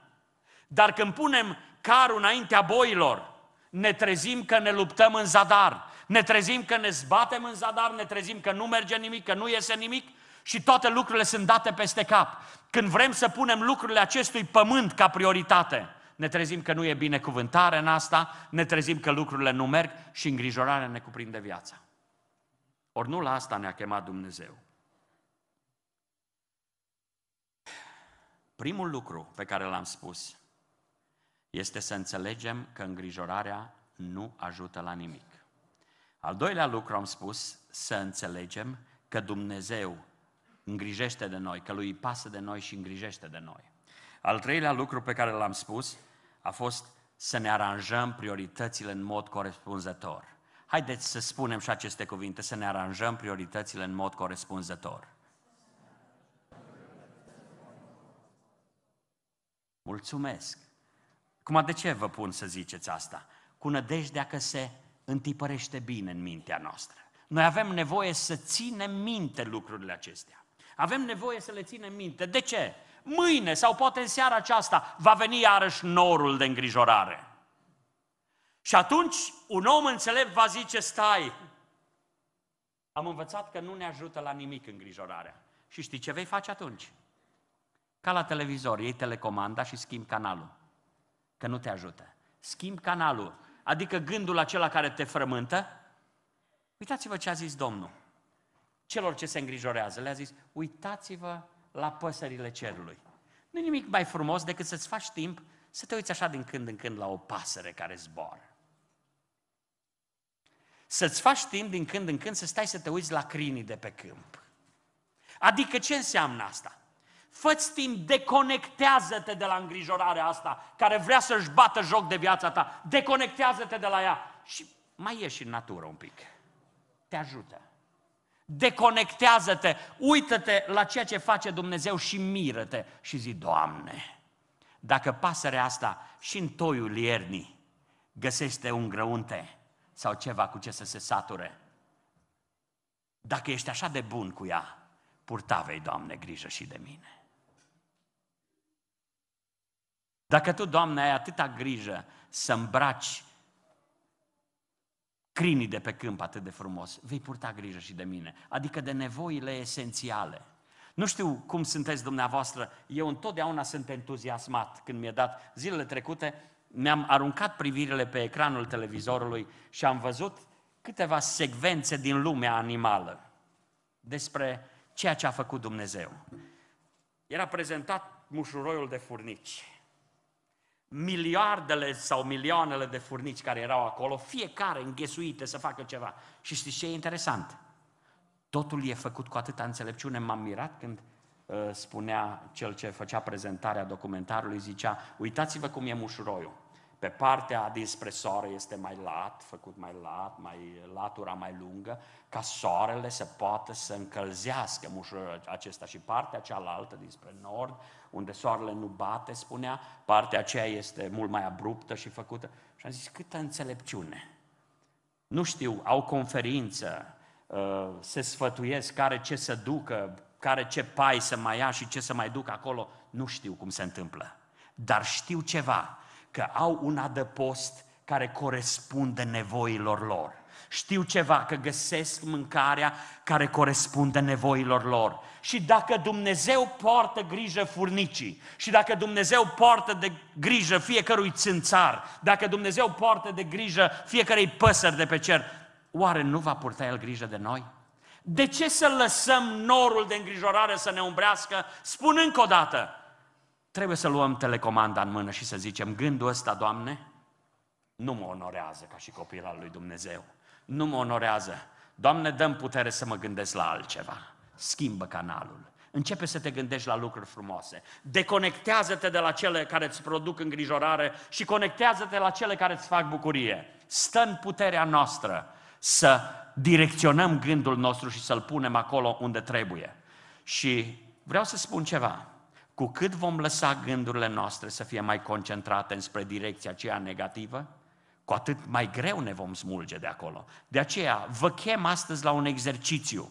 Dar când punem carul înaintea boilor, ne trezim că ne luptăm în zadar, ne trezim că ne zbatem în zadar, ne trezim că nu merge nimic, că nu iese nimic și toate lucrurile sunt date peste cap. Când vrem să punem lucrurile acestui pământ ca prioritate, ne trezim că nu e bine cuvântare în asta, ne trezim că lucrurile nu merg și îngrijorarea ne cuprinde viața. Ori nu la asta ne-a chemat Dumnezeu. Primul lucru pe care l-am spus este să înțelegem că îngrijorarea nu ajută la nimic. Al doilea lucru am spus, să înțelegem că Dumnezeu îngrijește de noi, că Lui pasă de noi și îngrijește de noi. Al treilea lucru pe care l-am spus a fost să ne aranjăm prioritățile în mod corespunzător. Haideți să spunem și aceste cuvinte, să ne aranjăm prioritățile în mod corespunzător. Mulțumesc! Cum de ce vă pun să ziceți asta? Cu nădejdea că se întipărește bine în mintea noastră. Noi avem nevoie să ținem minte lucrurile acestea. Avem nevoie să le ținem minte. De ce? Mâine sau poate în seara aceasta va veni iarăși norul de îngrijorare. Și atunci un om înțelept va zice, stai, am învățat că nu ne ajută la nimic îngrijorarea. Și știi ce vei face atunci? Ca la televizor, iei telecomanda și schimbi canalul că nu te ajută. Schimb canalul, adică gândul acela care te frământă. Uitați-vă ce a zis Domnul celor ce se îngrijorează. Le-a zis, uitați-vă la păsările cerului. Nu nimic mai frumos decât să-ți faci timp să te uiți așa din când în când la o pasăre care zboară. Să-ți faci timp din când în când să stai să te uiți la crinii de pe câmp. Adică ce înseamnă asta? Fă-ți timp, deconectează-te de la îngrijorarea asta care vrea să-și bată joc de viața ta. Deconectează-te de la ea și mai ieși în natură un pic. Te ajută. Deconectează-te, uită-te la ceea ce face Dumnezeu și miră-te și zi, Doamne, dacă pasărea asta și în toiul iernii găsește un grăunte sau ceva cu ce să se sature, dacă ești așa de bun cu ea, purtavei, Doamne, grijă și de mine. Dacă tu, Doamne, ai atâta grijă să îmbraci crinii de pe câmp atât de frumos, vei purta grijă și de mine, adică de nevoile esențiale. Nu știu cum sunteți dumneavoastră, eu întotdeauna sunt entuziasmat când mi-e dat. Zilele trecute mi-am aruncat privirile pe ecranul televizorului și am văzut câteva secvențe din lumea animală despre ceea ce a făcut Dumnezeu. Era prezentat mușuroiul de furnici miliardele sau milioanele de furnici care erau acolo, fiecare înghesuite să facă ceva. Și știți ce e interesant? Totul e făcut cu atâta înțelepciune. M-am mirat când uh, spunea cel ce făcea prezentarea documentarului, zicea, uitați-vă cum e mușuroiul. Pe partea dinspre soare este mai lat, făcut mai lat, mai latura mai lungă, ca soarele să poată să încălzească mușurul acesta și partea cealaltă dinspre nord unde soarele nu bate, spunea, partea aceea este mult mai abruptă și făcută. Și am zis, câtă înțelepciune! Nu știu, au conferință, uh, se sfătuiesc care ce să ducă, care ce pai să mai ia și ce să mai duc acolo, nu știu cum se întâmplă. Dar știu ceva, că au un adăpost care corespunde nevoilor lor. Știu ceva, că găsesc mâncarea care corespunde nevoilor lor. Și dacă Dumnezeu poartă grijă furnicii, și dacă Dumnezeu poartă de grijă fiecărui țânțar, dacă Dumnezeu poartă de grijă fiecărei păsări de pe cer, oare nu va purta El grijă de noi? De ce să lăsăm norul de îngrijorare să ne umbrească? Spun încă o dată, trebuie să luăm telecomanda în mână și să zicem, gândul ăsta, Doamne, nu mă onorează ca și copil al lui Dumnezeu nu mă onorează. Doamne, dăm putere să mă gândesc la altceva. Schimbă canalul. Începe să te gândești la lucruri frumoase. Deconectează-te de la cele care îți produc îngrijorare și conectează-te la cele care îți fac bucurie. Stă în puterea noastră să direcționăm gândul nostru și să-l punem acolo unde trebuie. Și vreau să spun ceva. Cu cât vom lăsa gândurile noastre să fie mai concentrate înspre direcția aceea negativă, cu atât mai greu ne vom smulge de acolo. De aceea vă chem astăzi la un exercițiu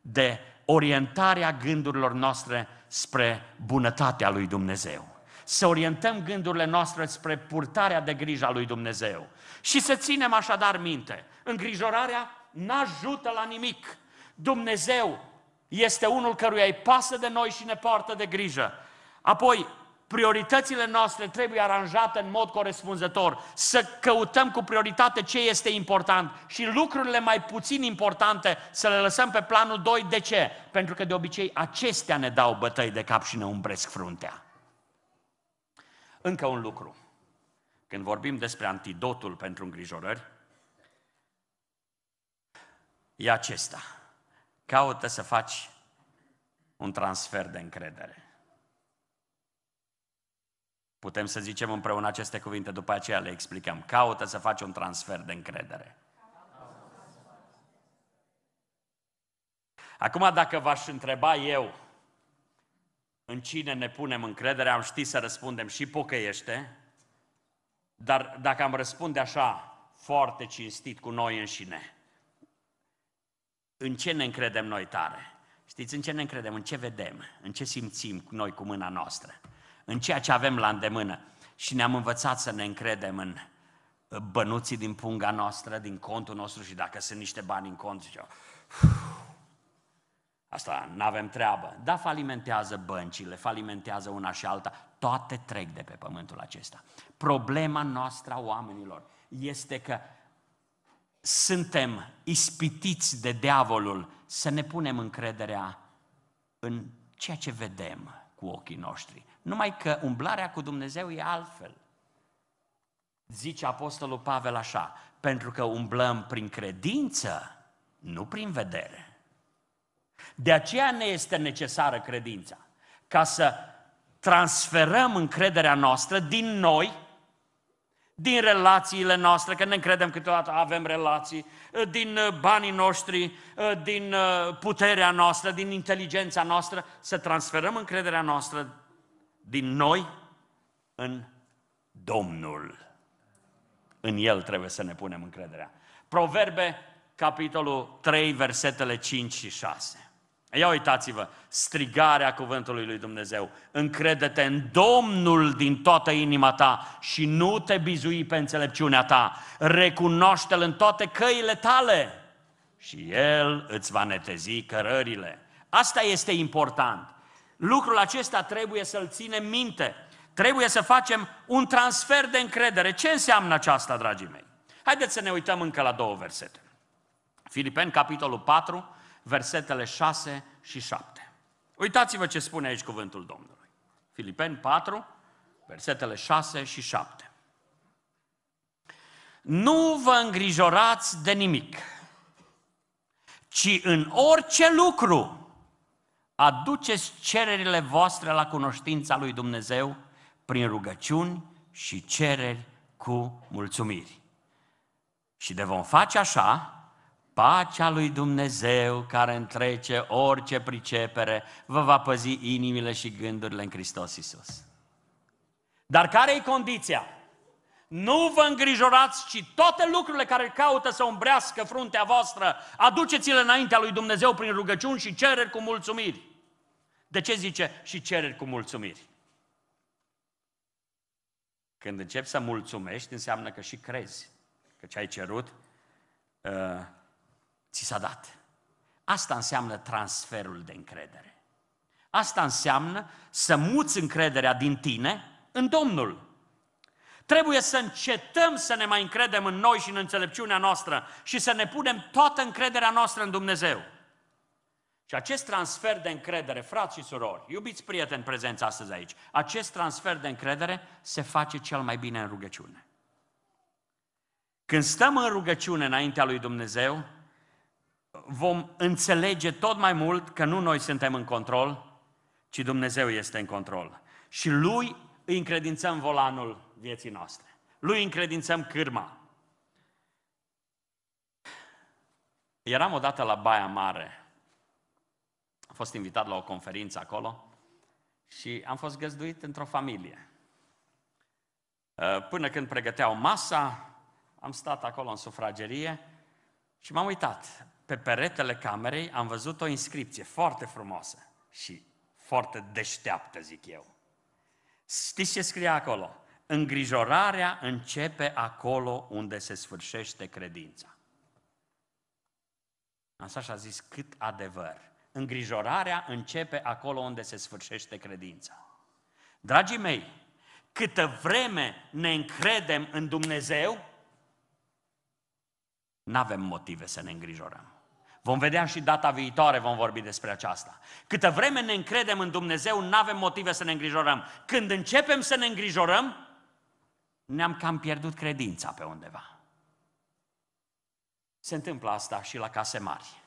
de orientarea gândurilor noastre spre bunătatea lui Dumnezeu. Să orientăm gândurile noastre spre purtarea de grijă a lui Dumnezeu. Și să ținem așadar minte, îngrijorarea n-ajută la nimic. Dumnezeu este unul căruia îi pasă de noi și ne poartă de grijă. Apoi, Prioritățile noastre trebuie aranjate în mod corespunzător. Să căutăm cu prioritate ce este important și lucrurile mai puțin importante să le lăsăm pe planul 2. De ce? Pentru că de obicei acestea ne dau bătăi de cap și ne umbresc fruntea. Încă un lucru. Când vorbim despre antidotul pentru îngrijorări, e acesta. Caută să faci un transfer de încredere. Putem să zicem împreună aceste cuvinte, după aceea le explicăm. Caută să faci un transfer de încredere. Acum, dacă v-aș întreba eu în cine ne punem încredere, am ști să răspundem și pocăiește, dar dacă am răspunde așa, foarte cinstit cu noi înșine, în ce ne încredem noi tare? Știți în ce ne încredem? În ce vedem? În ce simțim noi cu mâna noastră? în ceea ce avem la îndemână. Și ne-am învățat să ne încredem în bănuții din punga noastră, din contul nostru și dacă sunt niște bani în cont, zice, asta nu avem treabă. Da, falimentează băncile, falimentează una și alta, toate trec de pe pământul acesta. Problema noastră a oamenilor este că suntem ispitiți de diavolul să ne punem încrederea în ceea ce vedem, cu ochii noștri. Numai că umblarea cu Dumnezeu e altfel. Zice Apostolul Pavel așa, pentru că umblăm prin credință, nu prin vedere. De aceea ne este necesară credința, ca să transferăm încrederea noastră din noi din relațiile noastre, că ne credem câteodată avem relații, ă, din ă, banii noștri, ă, din puterea noastră, din inteligența noastră, să transferăm încrederea noastră din noi în Domnul. În El trebuie să ne punem încrederea. Proverbe, capitolul 3, versetele 5 și 6. Ia uitați-vă, strigarea cuvântului lui Dumnezeu. Încrede-te în Domnul din toată inima ta și nu te bizui pe înțelepciunea ta. Recunoaște-L în toate căile tale și El îți va netezi cărările. Asta este important. Lucrul acesta trebuie să-l ținem minte. Trebuie să facem un transfer de încredere. Ce înseamnă aceasta, dragii mei? Haideți să ne uităm încă la două versete. Filipeni, capitolul 4, versetele 6 și 7. Uitați-vă ce spune aici cuvântul Domnului. Filipeni 4, versetele 6 și 7. Nu vă îngrijorați de nimic, ci în orice lucru aduceți cererile voastre la cunoștința lui Dumnezeu prin rugăciuni și cereri cu mulțumiri. Și de vom face așa, Pacea lui Dumnezeu, care întrece orice pricepere, vă va păzi inimile și gândurile în Hristos Isus. Dar care e condiția? Nu vă îngrijorați, ci toate lucrurile care caută să umbrească fruntea voastră, aduceți-le înaintea lui Dumnezeu prin rugăciuni și cereri cu mulțumiri. De ce zice și cereri cu mulțumiri? Când începi să mulțumești, înseamnă că și crezi că ce ai cerut uh, ți s-a dat. Asta înseamnă transferul de încredere. Asta înseamnă să muți încrederea din tine în Domnul. Trebuie să încetăm să ne mai încredem în noi și în înțelepciunea noastră și să ne punem toată încrederea noastră în Dumnezeu. Și acest transfer de încredere, frați și surori, iubiți prieteni prezenți astăzi aici, acest transfer de încredere se face cel mai bine în rugăciune. Când stăm în rugăciune înaintea lui Dumnezeu, vom înțelege tot mai mult că nu noi suntem în control, ci Dumnezeu este în control. Și Lui îi încredințăm volanul vieții noastre. Lui încredințăm cârma. Eram odată la Baia Mare. Am fost invitat la o conferință acolo și am fost găzduit într-o familie. Uh, până când pregăteau masa, am stat acolo în sufragerie și m-am uitat pe peretele camerei am văzut o inscripție foarte frumoasă și foarte deșteaptă, zic eu. Știți ce scrie acolo? Îngrijorarea începe acolo unde se sfârșește credința. Asta și-a zis cât adevăr. Îngrijorarea începe acolo unde se sfârșește credința. Dragii mei, câtă vreme ne încredem în Dumnezeu, nu avem motive să ne îngrijorăm. Vom vedea și data viitoare, vom vorbi despre aceasta. Câtă vreme ne încredem în Dumnezeu, nu avem motive să ne îngrijorăm. Când începem să ne îngrijorăm, ne-am cam pierdut credința pe undeva. Se întâmplă asta și la case mari.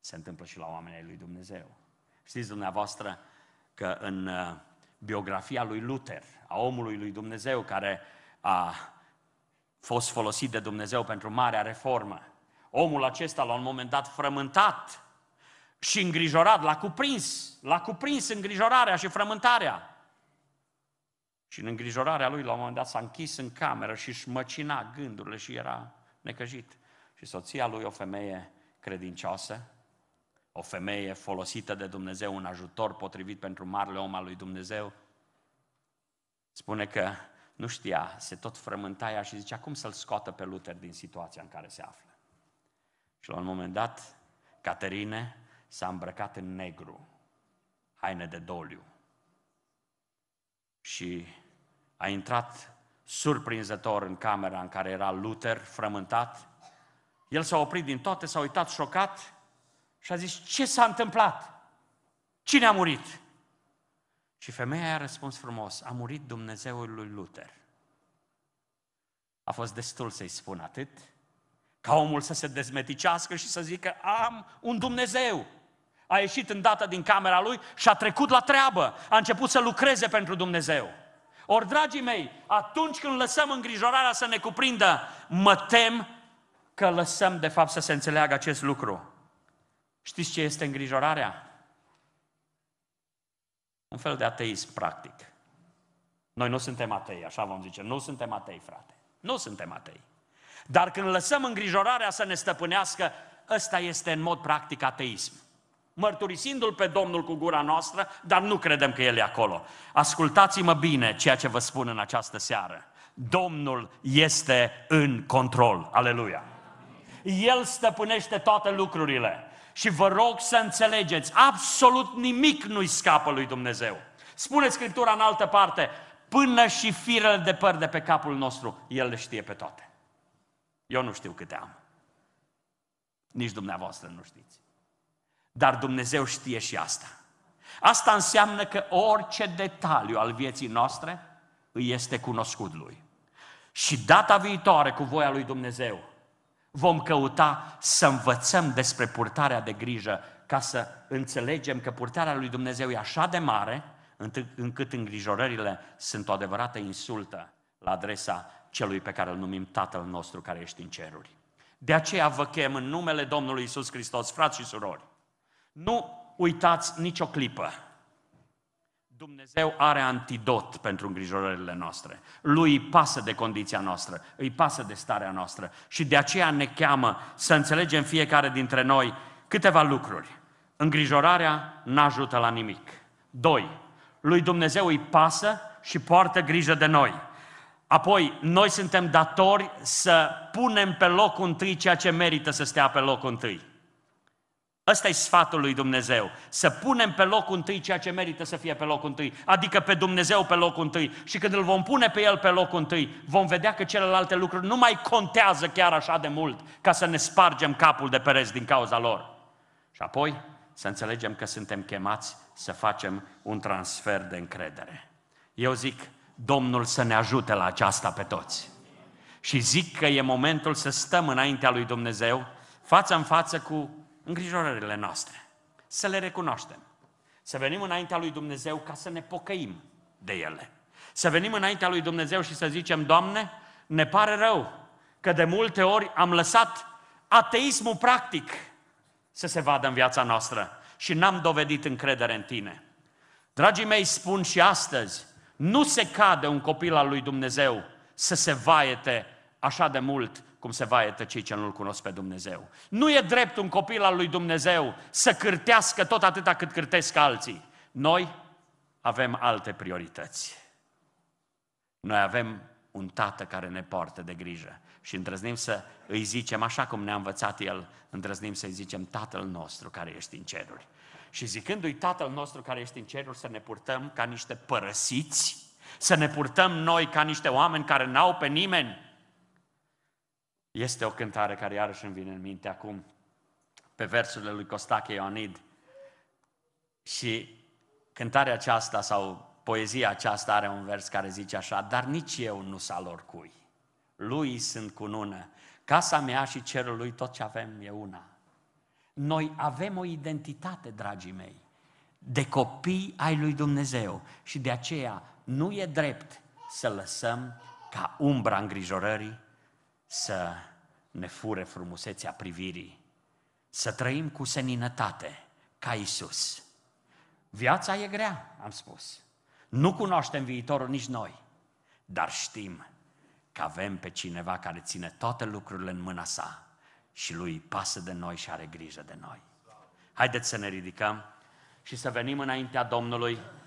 Se întâmplă și la oamenii lui Dumnezeu. Știți dumneavoastră că în uh, biografia lui Luther, a omului lui Dumnezeu care a fost folosit de Dumnezeu pentru marea reformă, omul acesta la un moment dat frământat și îngrijorat, l-a cuprins, l-a cuprins îngrijorarea și frământarea. Și în îngrijorarea lui, la un moment dat, s-a închis în cameră și își măcina gândurile și era necăjit. Și soția lui, o femeie credincioasă, o femeie folosită de Dumnezeu, un ajutor potrivit pentru marele om al lui Dumnezeu, spune că nu știa, se tot frământa ea și zicea cum să-l scoată pe Luther din situația în care se află. Și la un moment dat, Caterine s-a îmbrăcat în negru, haine de doliu. Și a intrat surprinzător în camera în care era Luther, frământat. El s-a oprit din toate, s-a uitat șocat și a zis, ce s-a întâmplat? Cine a murit? Și femeia a răspuns frumos, a murit Dumnezeul lui Luther. A fost destul să-i spun atât, ca omul să se dezmeticească și să zică, am un Dumnezeu. A ieșit îndată din camera lui și a trecut la treabă. A început să lucreze pentru Dumnezeu. Ori, dragii mei, atunci când lăsăm îngrijorarea să ne cuprindă, mă tem că lăsăm, de fapt, să se înțeleagă acest lucru. Știți ce este îngrijorarea? Un fel de ateism, practic. Noi nu suntem atei, așa vom zice. Nu suntem atei, frate. Nu suntem atei. Dar când lăsăm îngrijorarea să ne stăpânească, ăsta este în mod practic ateism. Mărturisindu-L pe Domnul cu gura noastră, dar nu credem că El e acolo. Ascultați-mă bine ceea ce vă spun în această seară. Domnul este în control. Aleluia! El stăpânește toate lucrurile. Și vă rog să înțelegeți, absolut nimic nu-i scapă lui Dumnezeu. Spune Scriptura în altă parte, până și firele de păr de pe capul nostru, El le știe pe toate. Eu nu știu câte am. Nici dumneavoastră nu știți. Dar Dumnezeu știe și asta. Asta înseamnă că orice detaliu al vieții noastre îi este cunoscut lui. Și data viitoare, cu voia lui Dumnezeu, vom căuta să învățăm despre purtarea de grijă, ca să înțelegem că purtarea lui Dumnezeu e așa de mare, încât îngrijorările sunt o adevărată insultă la adresa celui pe care îl numim Tatăl nostru care ești în ceruri. De aceea vă chem în numele Domnului Isus Hristos, frați și surori. Nu uitați nicio clipă. Dumnezeu are antidot pentru îngrijorările noastre. Lui îi pasă de condiția noastră, îi pasă de starea noastră și de aceea ne cheamă să înțelegem fiecare dintre noi câteva lucruri. Îngrijorarea n-ajută la nimic. Doi. Lui Dumnezeu îi pasă și poartă grijă de noi. Apoi, noi suntem datori să punem pe loc întâi ceea ce merită să stea pe loc întâi. Ăsta e sfatul lui Dumnezeu. Să punem pe loc întâi ceea ce merită să fie pe loc întâi. Adică pe Dumnezeu pe loc întâi. Și când îl vom pune pe El pe loc întâi, vom vedea că celelalte lucruri nu mai contează chiar așa de mult ca să ne spargem capul de pereți din cauza lor. Și apoi să înțelegem că suntem chemați să facem un transfer de încredere. Eu zic, Domnul să ne ajute la aceasta pe toți. Și zic că e momentul să stăm înaintea lui Dumnezeu, față în față cu îngrijorările noastre, să le recunoaștem, să venim înaintea lui Dumnezeu ca să ne pocăim de ele. Să venim înaintea lui Dumnezeu și să zicem, Doamne, ne pare rău că de multe ori am lăsat ateismul practic să se vadă în viața noastră și n-am dovedit încredere în Tine. Dragii mei, spun și astăzi, nu se cade un copil al lui Dumnezeu să se vaete așa de mult cum se vaietă cei ce nu-L cunosc pe Dumnezeu. Nu e drept un copil al lui Dumnezeu să cârtească tot atâta cât cârtesc alții. Noi avem alte priorități. Noi avem un tată care ne poartă de grijă și îndrăznim să îi zicem, așa cum ne-a învățat el, îndrăznim să îi zicem Tatăl nostru care ești în ceruri și zicându-i Tatăl nostru care este în ceruri să ne purtăm ca niște părăsiți, să ne purtăm noi ca niște oameni care n-au pe nimeni. Este o cântare care iarăși îmi vine în minte acum, pe versurile lui Costache Ioanid. Și cântarea aceasta sau poezia aceasta are un vers care zice așa, dar nici eu nu s al oricui. cui. Lui sunt cu nună. casa mea și cerul lui tot ce avem e una. Noi avem o identitate, dragii mei, de copii ai lui Dumnezeu și de aceea nu e drept să lăsăm ca umbra îngrijorării să ne fure frumusețea privirii, să trăim cu seninătate ca Isus. Viața e grea, am spus. Nu cunoaștem viitorul nici noi, dar știm că avem pe cineva care ține toate lucrurile în mâna sa și Lui pasă de noi și are grijă de noi. Haideți să ne ridicăm și să venim înaintea Domnului.